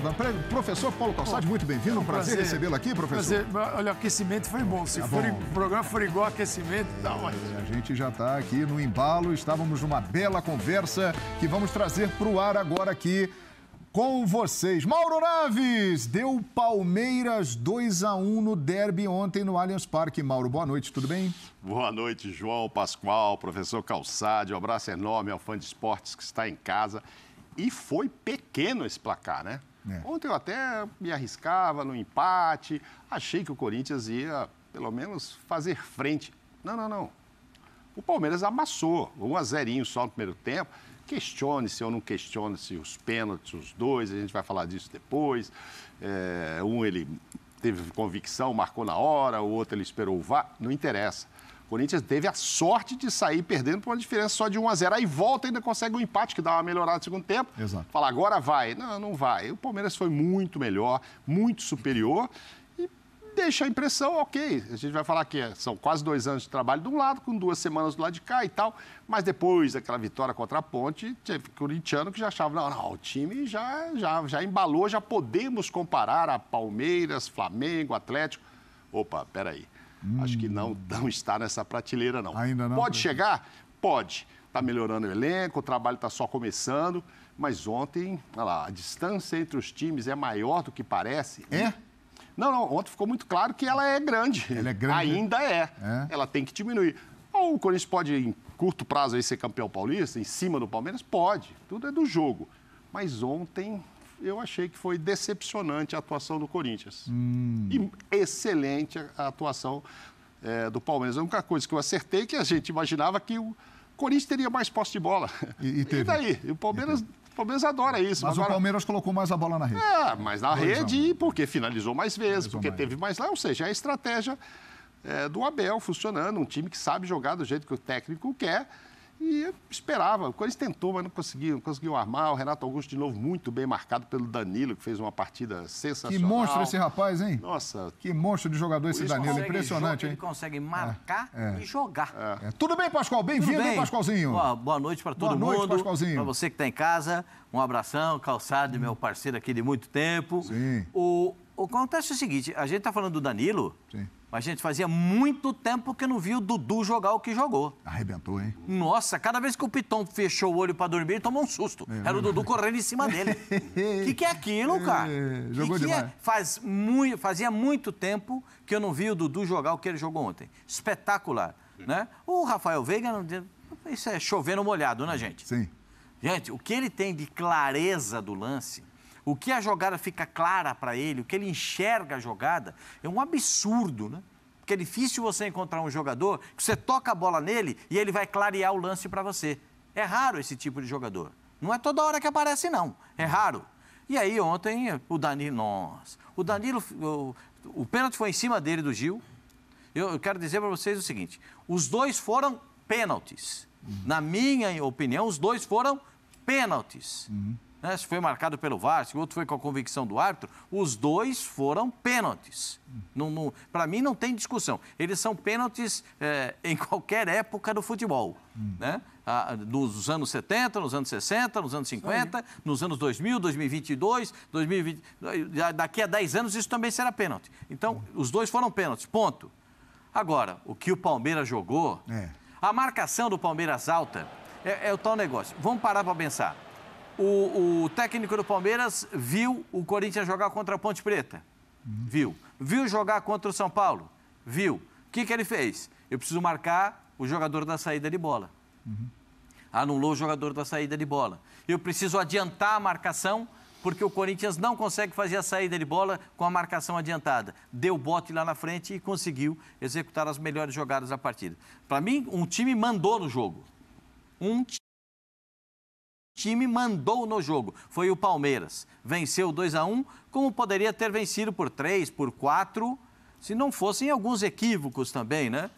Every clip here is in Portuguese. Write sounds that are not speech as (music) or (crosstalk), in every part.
saudando. Professor Paulo Calçade, muito bem-vindo. É um prazer, prazer recebê-lo aqui, professor. Prazer. Olha, o aquecimento foi bom. Se tá for, bom. o programa for igual aquecimento, dá tá é, ótimo. a gente já está aqui no embalo. Estávamos numa bela conversa que vamos trazer para o ar agora aqui com vocês. Mauro Naves deu Palmeiras 2 a 1 no derby ontem no Allianz Parque. Mauro, boa noite, tudo bem? Boa noite, João Pascoal, professor Calçade. Um abraço enorme ao fã de esportes que está em casa e foi pequeno esse placar, né? É. Ontem eu até me arriscava no empate, achei que o Corinthians ia, pelo menos, fazer frente. Não, não, não. O Palmeiras amassou, 1 a 0 só no primeiro tempo. Questione-se ou não questione-se os pênaltis, os dois, a gente vai falar disso depois. É, um ele teve convicção, marcou na hora, o outro ele esperou o VAR, não interessa. Corinthians teve a sorte de sair perdendo por uma diferença só de 1 a 0. Aí volta ainda consegue um empate que dá uma melhorada no segundo tempo. Exato. Fala agora vai. Não, não vai. O Palmeiras foi muito melhor, muito superior e deixa a impressão, OK, a gente vai falar que é, são quase dois anos de trabalho de um lado com duas semanas do lado de cá e tal, mas depois daquela vitória contra a Ponte, teve corintiano que já achava, não, não, o time já já já embalou, já podemos comparar a Palmeiras, Flamengo, Atlético. Opa, peraí. Hum. Acho que hum. não, não está nessa prateleira, não. Ainda não. Pode né? chegar? Pode. Está melhorando o elenco, o trabalho está só começando. Mas ontem, olha lá, a distância entre os times é maior do que parece. É? Não, não, ontem ficou muito claro que ela é grande. Ela é grande. Ainda é. é. Ela tem que diminuir. Ou o Corinthians pode, em curto prazo, aí, ser campeão paulista, em cima do Palmeiras? Pode. Tudo é do jogo. Mas ontem eu achei que foi decepcionante a atuação do Corinthians. Hum. E excelente a atuação é, do Palmeiras. A única coisa que eu acertei é que a gente imaginava que o Corinthians teria mais posse de bola. E, e, (laughs) e daí? o Palmeiras. E o Palmeiras adora isso. Mas agora... o Palmeiras colocou mais a bola na rede. É, mais na Dois rede, e porque finalizou mais vezes, finalizou porque mais. teve mais lá. Ou seja, a estratégia é, do Abel funcionando, um time que sabe jogar do jeito que o técnico quer e esperava. O Corinthians tentou, mas não conseguiu. Não conseguiu armar. O Renato Augusto, de novo, muito bem marcado pelo Danilo, que fez uma partida sensacional. Que monstro esse rapaz, hein? Nossa. Que monstro de jogador esse Danilo. Impressionante, hein? Ele consegue marcar é, é. e jogar. É. é. Tudo bem, Pascoal? Bem-vindo, bem. Pascoalzinho? Boa, boa noite para todo boa noite, Pascoalzinho. Para você que está em casa, um abração, calçado, meu parceiro aqui de muito tempo. Sim. O, o acontece é o seguinte: a gente está falando do Danilo. Sim. Mas, gente, fazia muito tempo que não via o Dudu jogar o que jogou. Arrebentou, hein? Nossa, cada vez que o Piton fechou o olho para dormir, ele tomou um susto. É, Era o Dudu correndo em cima dele. O (laughs) que, que é aquilo, cara? É, jogou que, que é? demais. É? Faz fazia muito tempo que eu não via o Dudu jogar o que ele jogou ontem. Espetacular, né? O Rafael Veiga, isso é chovendo molhado, né, gente? Sim. Gente, o que ele tem de clareza do lance o que a jogada fica clara para ele, o que ele enxerga a jogada, é um absurdo, né? Porque é difícil você encontrar um jogador que você toca a bola nele e ele vai clarear o lance para você. É raro esse tipo de jogador. Não é toda hora que aparece, não. É raro. E aí ontem o Danilo, nossa, o Danilo, o, o pênalti foi em cima dele do Gil. Eu, eu quero dizer para vocês o seguinte: os dois foram pênaltis. Na minha opinião, os dois foram pênaltis. Uhum né, se foi marcado pelo VAR, se o outro foi com a convicção do árbitro, os dois foram pênaltis. Para mim não tem discussão. Eles são pênaltis é, em qualquer época do futebol. Hum. Né? Ah, nos anos 70, nos anos 60, nos anos 50, nos anos 2000, 2022, 2020. Daqui a 10 anos isso também será pênalti. Então, hum. os dois foram pênaltis, ponto. Agora, o que o Palmeiras jogou, é. a marcação do Palmeiras alta é, é o tal negócio. Vamos parar para pensar. O, o técnico do Palmeiras viu o Corinthians jogar contra a Ponte Preta. Uhum. Viu. Viu jogar contra o São Paulo. Viu. O que, que ele fez? Eu preciso marcar o jogador da saída de bola. Uhum. Anulou o jogador da saída de bola. Eu preciso adiantar a marcação porque o Corinthians não consegue fazer a saída de bola com a marcação adiantada. Deu bote lá na frente e conseguiu executar as melhores jogadas da partida. Para mim, um time mandou no jogo. Um time time mandou no jogo. Foi o Palmeiras. Venceu 2 a 1, como poderia ter vencido por 3, por 4, se não fossem alguns equívocos também, né?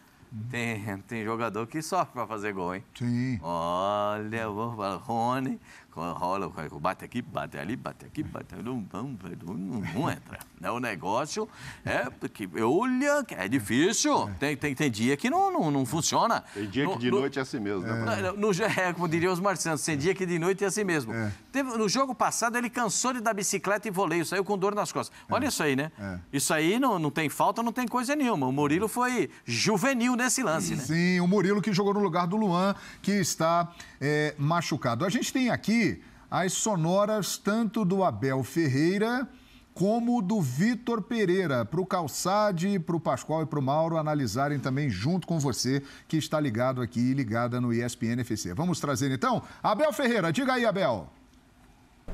Tem, (laughs) tem jogador que sofre para fazer gol, hein? Sim. Olha, o Rony rola, bate aqui, bate ali, bate aqui, bate ali, não, não, não, não entra. Né? O negócio é porque, olha, é difícil, tem, tem, tem dia que não, não, não funciona. Tem dia no, que de no, noite é assim mesmo, né? É. No, no, é, como diriam os marcianos, tem dia que de noite é assim mesmo. É. Teve, no jogo passado, ele cansou de dar bicicleta e voleio, saiu com dor nas costas. É. Olha é. isso aí, né? É. Isso aí não, não tem falta, não tem coisa nenhuma. O Murilo foi juvenil nesse lance, né? Sim, o Murilo que jogou no lugar do Luan, que está é, machucado. A gente tem aqui as sonoras tanto do Abel Ferreira como do Vitor Pereira, para o Calçade, para o Pascoal e para o Mauro analisarem também junto com você, que está ligado aqui, e ligada no ESPN FC. Vamos trazer então Abel Ferreira. Diga aí, Abel.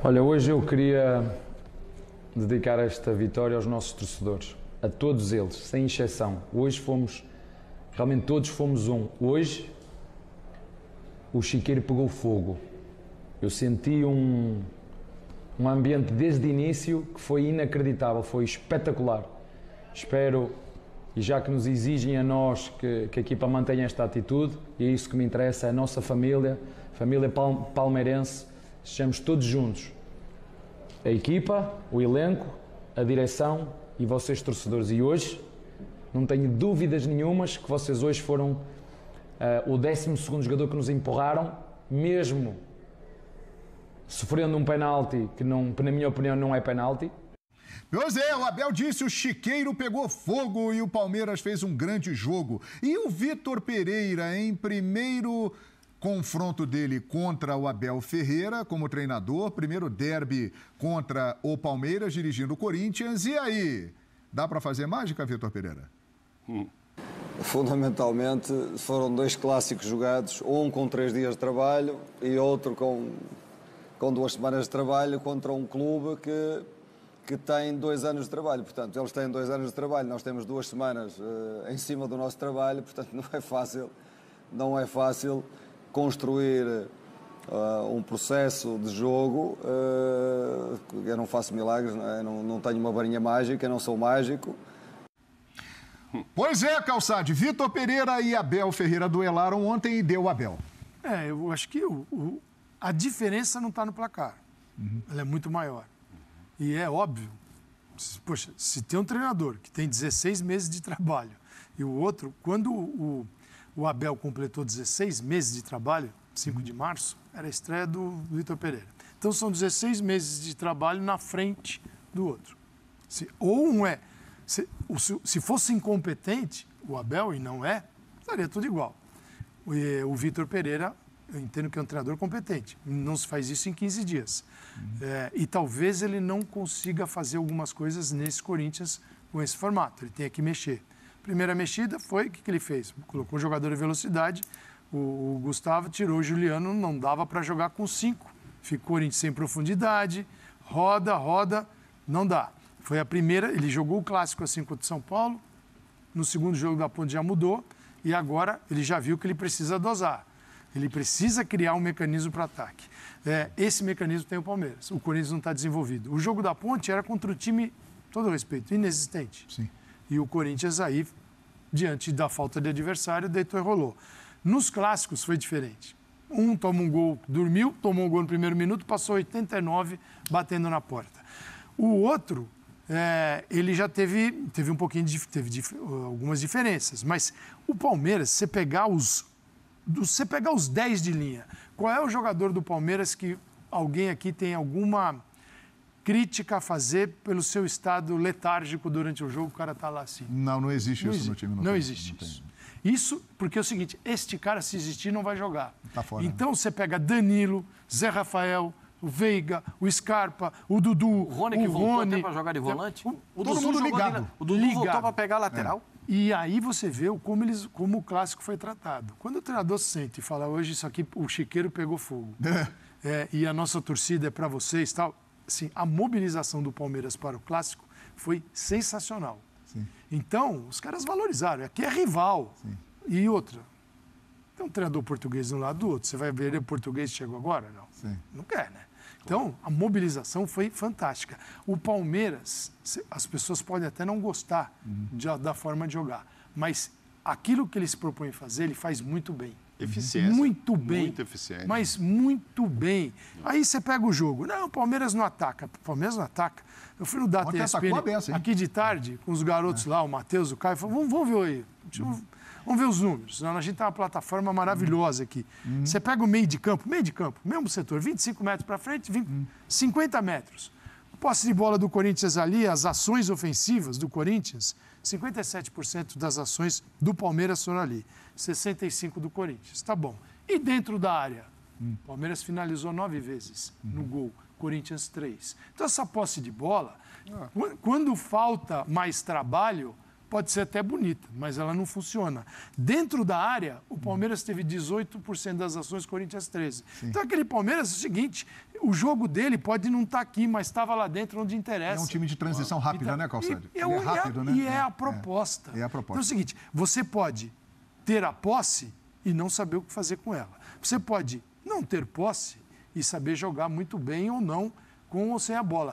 Olha, hoje eu queria dedicar esta vitória aos nossos torcedores, a todos eles, sem exceção. Hoje fomos, realmente todos fomos um. Hoje, o Chiqueiro pegou fogo. Eu senti um, um ambiente desde o início que foi inacreditável, foi espetacular. Espero, e já que nos exigem a nós que, que a equipa mantenha esta atitude, e é isso que me interessa, a nossa família, família palmeirense, estamos todos juntos. A equipa, o elenco, a direção e vocês torcedores. E hoje, não tenho dúvidas nenhumas que vocês hoje foram uh, o 12 jogador que nos empurraram, mesmo sofrendo um penalti que, não, na minha opinião, não é penalti. Pois é, o Abel disse o chiqueiro pegou fogo e o Palmeiras fez um grande jogo. E o Vitor Pereira, em primeiro confronto dele contra o Abel Ferreira como treinador, primeiro derby contra o Palmeiras dirigindo o Corinthians. E aí, dá para fazer mágica, Vitor Pereira? Hum. Fundamentalmente foram dois clássicos jogados, um com três dias de trabalho e outro com com duas semanas de trabalho contra um clube que, que tem dois anos de trabalho. Portanto, eles têm dois anos de trabalho, nós temos duas semanas uh, em cima do nosso trabalho, portanto, não é fácil, não é fácil construir. Uh, um processo de jogo. Uh, eu não faço milagres, não, é? não, não tenho uma varinha mágica, não sou mágico. Pois é, Calçade. Vitor Pereira e Abel Ferreira duelaram ontem e deu Abel. É, eu acho que o, o, a diferença não está no placar. Uhum. Ela é muito maior. Uhum. E é óbvio. Poxa, se tem um treinador que tem 16 meses de trabalho e o outro, quando o, o Abel completou 16 meses de trabalho, 5 uhum. de março, era a estreia do Vitor Pereira. Então são 16 meses de trabalho na frente do outro. Se, ou um é. Se, se fosse incompetente, o Abel, e não é, estaria tudo igual. o Vitor Pereira eu entendo que é um treinador competente. Não se faz isso em 15 dias. Uhum. É, e talvez ele não consiga fazer algumas coisas nesse Corinthians com esse formato. Ele tem que mexer. Primeira mexida foi o que, que ele fez? Colocou o jogador em velocidade, o, o Gustavo tirou o Juliano, não dava para jogar com cinco. Ficou Corinthians sem profundidade, roda, roda, não dá. Foi a primeira, ele jogou o clássico assim contra o São Paulo, no segundo jogo da Ponte já mudou, e agora ele já viu que ele precisa dosar. Ele precisa criar um mecanismo para ataque. É, esse mecanismo tem o Palmeiras. O Corinthians não está desenvolvido. O jogo da ponte era contra o time, todo respeito, inexistente. Sim. E o Corinthians aí, diante da falta de adversário, deitou e rolou. Nos clássicos foi diferente. Um toma um gol, dormiu, tomou um gol no primeiro minuto, passou 89 batendo na porta. O outro, é, ele já teve, teve um pouquinho de, teve dif, algumas diferenças. Mas o Palmeiras, se você pegar os do, você pegar os 10 de linha, qual é o jogador do Palmeiras que alguém aqui tem alguma crítica a fazer pelo seu estado letárgico durante o jogo, o cara tá lá assim. Não, não existe não isso existe. no time. Não, não tem, existe não isso. Tem. Isso porque é o seguinte, este cara se existir não vai jogar. Tá fora, né? então né? você pega Danilo, Zé Rafael, o Veiga, o Scarpa, o Dudu, o Rony, o que voltou Rony, até para jogar de volante. O, o Dudu mundo ligado. Ali, o Dudu ligado. voltou para pegar a lateral. É. E aí você vê como, eles, como o clássico foi tratado. Quando o treinador sente e fala, hoje isso aqui, o chiqueiro pegou fogo, é, é e a nossa torcida é para vocês tal, assim, a mobilização do Palmeiras para o clássico foi sensacional. Sim. Então, os caras valorizaram. Aqui é rival. Sim. E outra, tem um treinador português de um lado do outro. Você vai ver o é português chegou agora? Não. Sim. Não quer, né? Então, a mobilização foi fantástica. O Palmeiras, as pessoas podem até não gostar uhum. de, da forma de jogar, mas aquilo que ele se propõe fazer, ele faz muito bem. Eficiência. Muito bem. Muito eficiente. Mas muito bem. Aí você pega o jogo. Não, o Palmeiras não ataca. O Palmeiras não ataca. Eu fui no Data ESPN, benção, aqui de tarde, com os garotos é. lá, o Matheus, o Caio, falou, vamos, vamos ver aí. Deixa eu Vamos ver os números. A gente tem tá uma plataforma maravilhosa aqui. Uhum. Você pega o meio de campo, meio de campo, mesmo setor, 25 metros para frente, 20, uhum. 50 metros. Posse de bola do Corinthians ali, as ações ofensivas do Corinthians, 57% das ações do Palmeiras foram ali, 65% do Corinthians. Tá bom. E dentro da área? Uhum. Palmeiras finalizou nove vezes no gol, Corinthians três. Então, essa posse de bola, ah. quando falta mais trabalho, pode ser até bonita, mas ela não funciona. Dentro da área, o Palmeiras teve 18% das ações, Corinthians 13%. Sim. Então, aquele Palmeiras é o seguinte: o jogo dele pode não estar tá aqui, mas estava lá dentro onde interessa. É um time de transição então, rápida, tá, né, Calçado? E, é, é, é rápido, e né? E é, é, a é. proposta. É, é a proposta. Então, é o seguinte: você pode ter a posse e não saber o que fazer com ela. Você pode não ter posse e saber jogar muito bem ou não com ou sem a bola.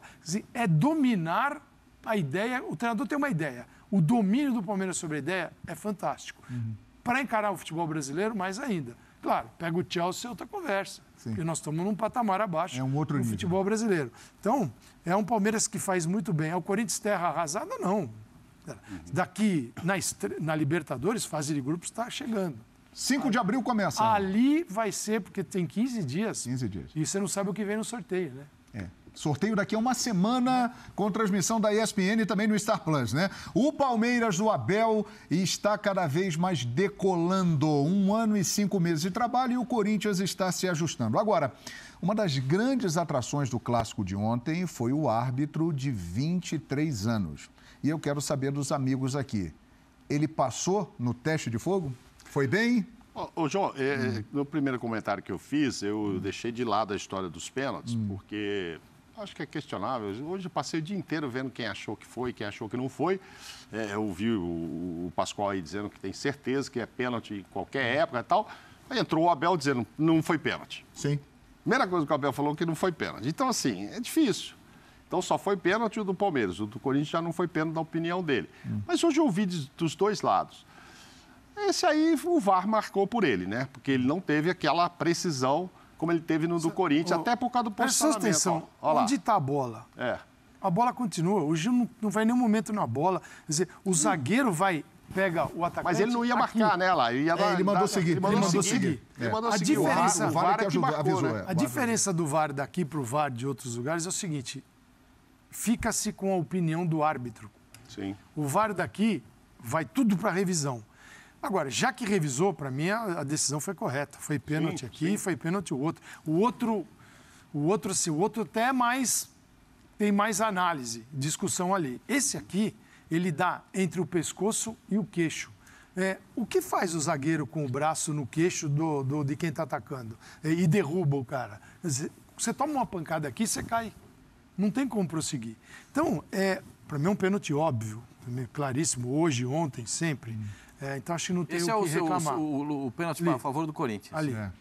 é dominar a ideia. O treinador tem uma ideia. O domínio do Palmeiras sobre a ideia é fantástico. Uhum. Para encarar o futebol brasileiro, mais ainda. Claro, pega o Chelsea, é outra conversa. Sim. Porque nós estamos num patamar abaixo é um do futebol brasileiro. Então, é um Palmeiras que faz muito bem. É o Corinthians terra arrasada? Não. Uhum. Daqui, na, na Libertadores, fase de grupos está chegando. 5 de abril começa. Ali vai ser, porque tem 15 dias. 15 dias. E você não sabe o que vem no sorteio, né? Sorteio daqui a uma semana com transmissão da ESPN e também no Star Plus, né? O Palmeiras do Abel está cada vez mais decolando. Um ano e cinco meses de trabalho e o Corinthians está se ajustando. Agora, uma das grandes atrações do clássico de ontem foi o árbitro de 23 anos. E eu quero saber dos amigos aqui. Ele passou no teste de fogo? Foi bem? Ô, João, é, é hum. no primeiro comentário que eu fiz, eu hum. deixei de lado a história dos pênaltis, hum. porque acho que é questionável. Hoje passei o dia inteiro vendo quem achou que foi, quem achou que não foi. É, eu ouvi o, o Pascoal aí dizendo que tem certeza que é pênalti em qualquer época e tal. Aí entrou o Abel dizendo não foi pênalti. Sim. Primeira coisa que o Abel falou que não foi pênalti. Então, assim, é difícil. Então só foi pênalti o do Palmeiras. O do Corinthians já não foi pênalti na opinião dele. Hum. Mas hoje eu ouvi dos dois lados. Esse aí o VAR marcou por ele, né? Porque ele não teve aquela precisão como ele teve no do Corinthians, até por causa do posicionamento. Presta atenção, ó, ó onde está a bola? É. A bola continua, o Gil não, não vai em nenhum momento na bola. Quer dizer, o hum. zagueiro vai pega o atacante. Mas ele não ia marcar, aqui. né, lá? Ele, ia dar, é, ele mandou dar, seguir. Ele mandou, ele mandou seguir. seguir. É. Ele mandou a seguir. diferença, o VAR, o VAR é ajudou, marcou, avisou, né? A diferença do VAR daqui para o VAR de outros lugares é o seguinte: fica-se com a opinião do árbitro. Sim. O VAR daqui vai tudo para revisão. Agora, já que revisou, para mim a, decisão foi correta. Foi pênalti sim, aqui, sim. foi pênalti o outro. O outro, o outro, assim, o outro até é mais tem mais análise, discussão ali. Esse aqui, ele dá entre o pescoço e o queixo. É, o que faz o zagueiro com o braço no queixo do, do de quem está atacando é, e derruba o cara? Você toma uma pancada aqui, você cai. Não tem como prosseguir. Então, é, para mim é um pênalti óbvio, né, claríssimo, hoje, ontem, sempre. Hum. É, então acho que não tem Esse o é que é o reclamar. Seu, o, o, pênalti ali. a favor do Corinthians. Ali. É.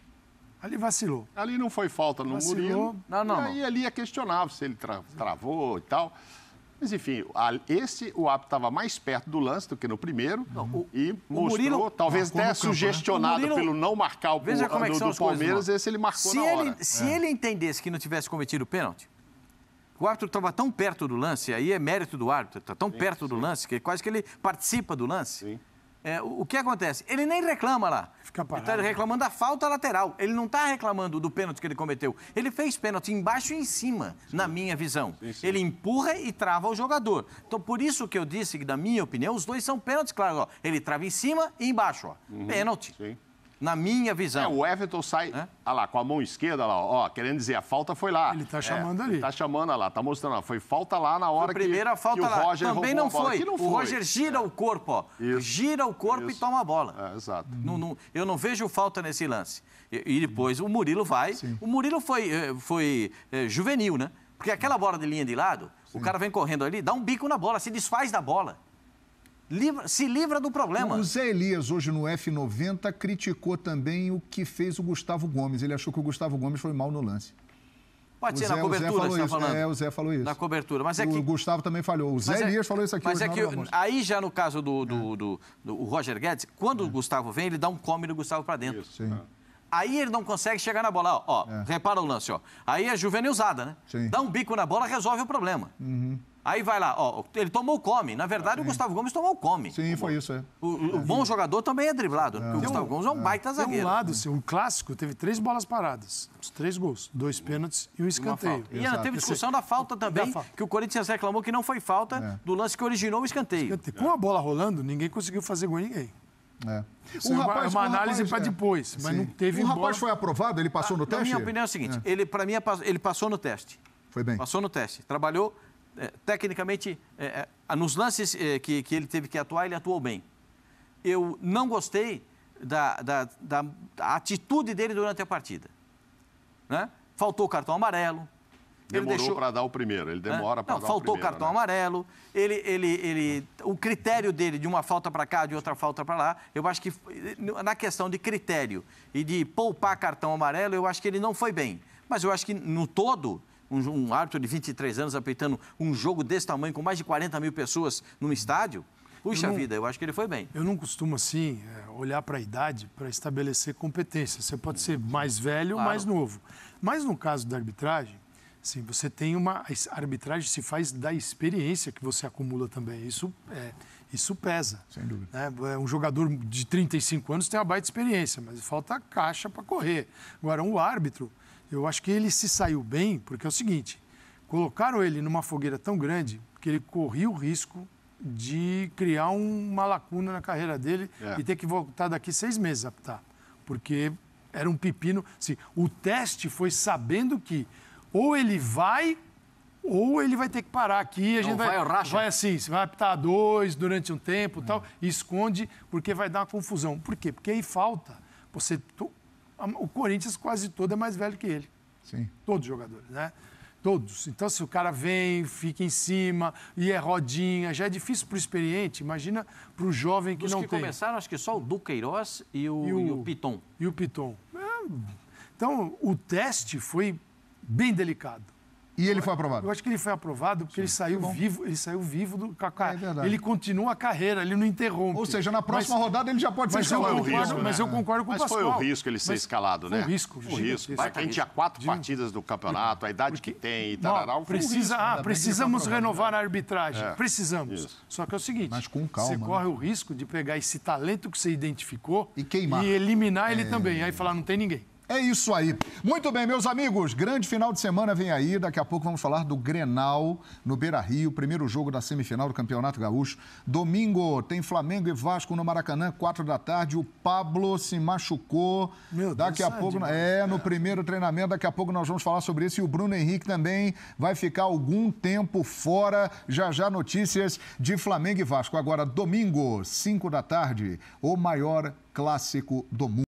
Ali vacilou. Ali não foi falta no vacilou. Murilo. Não, não. E aí, ali é questionável se ele tra travou e tal. Mas enfim, esse o árbitro estava mais perto do lance do que no primeiro não, o, e mostrou, Murilo, talvez até né? sugestionado Murilo, pelo não marcar o veja como é do, do Palmeiras, coisas, esse ele marcou se na ele, hora. Se é. ele entendesse que não tivesse cometido o pênalti, o árbitro estava tão perto do lance, aí é mérito do árbitro, está tão sim, perto sim. do lance, que quase que ele participa do lance. Sim é, o, o que acontece? Ele nem reclama lá. Fica então, parado. Ele está né? reclamando da falta lateral. Ele não está reclamando do pênalti que ele cometeu. Ele fez pênalti embaixo e em cima, sim. na minha visão. Sim, sim. Ele empurra e trava o jogador. Então, por isso que eu disse que, na minha opinião, os dois são pênaltis, claro. Ó, ele trava em cima e embaixo. Ó. Uhum, pênalti. Sim na minha visão. É, o Everton sai, é? Ah lá, com a mão esquerda lá, ó, querendo dizer, a falta foi lá. Ele tá é, chamando é, ali. Tá chamando lá, tá mostrando lá, foi falta lá na hora foi a primeira que, falta que lá. o Roger Também não foi. não, foi. O Roger gira é. o corpo, ó. Isso. Gira o corpo Isso. e toma a bola. É, exato. Hum. Não, não, eu não vejo falta nesse lance. E, e depois o Murilo vai. Sim. O Murilo foi, eh, foi eh, juvenil, né? Porque aquela bola de linha de lado, Sim. o cara vem correndo ali, dá um bico na bola, se desfaz da bola se livra do problema. O Zé Elias, hoje no F90, criticou também o que fez o Gustavo Gomes. Ele achou que o Gustavo Gomes foi mal no lance. Pode o ser Zé, na cobertura, você está falando. É, o Zé falou isso. Na cobertura. Mas é que... O Gustavo também falhou. O Zé é- Elias falou isso aqui. Mas é que aí já no caso do, do, é. do, do Roger Guedes, quando é. o Gustavo vem, ele dá um come do Gustavo para dentro. Isso, sim. É. Aí ele não consegue chegar na bola. Ó, ó é. repara o lance, ó. Aí é juvenilzada, né? Sim. Dá um bico na bola, resolve o problema. Uhum. Aí vai lá, ó, ele tomou come. Na verdade, o Gustavo Gomes tomou come. Sim, foi isso, é. O, o é. bom jogador também é driblado, o Gustavo Gomes é um é. baita zagueiro. Tem um lado, assim, um clássico, teve três bolas paradas, os três gols, dois pênaltis e um escanteio. E ainda teve discussão da falta também, que o Corinthians reclamou que não foi falta é. do lance que originou o escanteio. escanteio. Com a bola rolando, ninguém conseguiu fazer gol em ninguém. É. Um rapaz, uma, análise um para depois, mas Sim. não teve. O um rapaz foi aprovado? Ele passou ah, no teste? Na minha opinião é o seguinte: é. ele, para mim, ele passou no teste. Foi bem. Passou no teste. Trabalhou é, tecnicamente, é, é ah, nos lances é, que, que ele teve que atuar, ele atuou bem. Eu não gostei da, da, da, da atitude dele durante a partida. Né? Faltou cartão amarelo, Demorou deixou... para dar o primeiro, ele demora para dar o primeiro. Faltou cartão né? amarelo, ele, ele, ele, o critério dele de uma falta para cá, de outra falta para lá, eu acho que na questão de critério e de poupar cartão amarelo, eu acho que ele não foi bem. Mas eu acho que no todo um, um árbitro de 23 anos apitando um jogo desse tamanho com mais de 40 mil pessoas num estádio? Puxa eu não, vida, eu acho que ele foi bem. Eu não costumo, assim, eh, olhar para a idade para estabelecer competência. Você pode ser mais velho claro. ou mais novo. Mas no caso da arbitragem, sim, você tem uma. A arbitragem se faz da experiência que você acumula também. Isso, é, isso pesa. Sem dúvida. Né? É, um jogador de 35 anos tem uma baita experiência, mas falta caixa para correr. Agora, um árbitro eu acho que ele se saiu bem, porque é o seguinte: colocaram ele numa fogueira tão grande que ele corria o risco de criar uma lacuna na carreira dele é. e ter que voltar daqui seis meses a apitar. Porque era um pepino. Assim, o teste foi sabendo que ou ele vai ou ele vai ter que parar aqui. A gente Não, vai, vai, vai assim, você vai apitar dois durante um tempo hum. tal, e esconde, porque vai dar uma confusão. Por quê? Porque aí falta você o Corinthians quase todo é mais velho que ele. Sim. Todos os jogadores, né? Todos. Então, se o cara vem, fica em cima, e é rodinha, já é difícil para o experiente, imagina para o jovem que Dos não que tem. que começaram, acho que só o Duqueiroz e o, e o, e o Piton. E o Piton. É, então, o teste foi bem delicado. E ele foi aprovado? Eu acho que ele foi aprovado porque Sim. ele saiu tá Bom. vivo, ele saiu vivo do Kaká. É verdade. Ele continua a carreira, ele não interrompe. Ou seja, na próxima mas, rodada ele já pode ser escalado. Concordo, risco, né? Mas eu concordo com mas o Pascoal. Mas foi o risco ele ser mas escalado, né? Foi o risco. O risco. Vai que a gente tinha quatro partidas do campeonato, a idade porque... que tem e tal. Precisa, é ah, precisamos renovar a arbitragem. É. Precisamos. Isso. Só que é o seguinte. Mas com calma. Você né? corre o risco de pegar esse talento que você identificou e, queimar. e eliminar ele é. também. Aí falar, não tem ninguém. É isso aí. Muito bem, meus amigos, grande final de semana vem aí. Daqui a pouco vamos falar do Grenal no Beira Rio, primeiro jogo da semifinal do Campeonato Gaúcho. Domingo tem Flamengo e Vasco no Maracanã, quatro da tarde. O Pablo se machucou. Meu Deus, daqui a é pouco demais, é no primeiro treinamento. Daqui a pouco nós vamos falar sobre isso. E o Bruno Henrique também vai ficar algum tempo fora. Já já notícias de Flamengo e Vasco. Agora domingo, cinco da tarde, o maior clássico do mundo.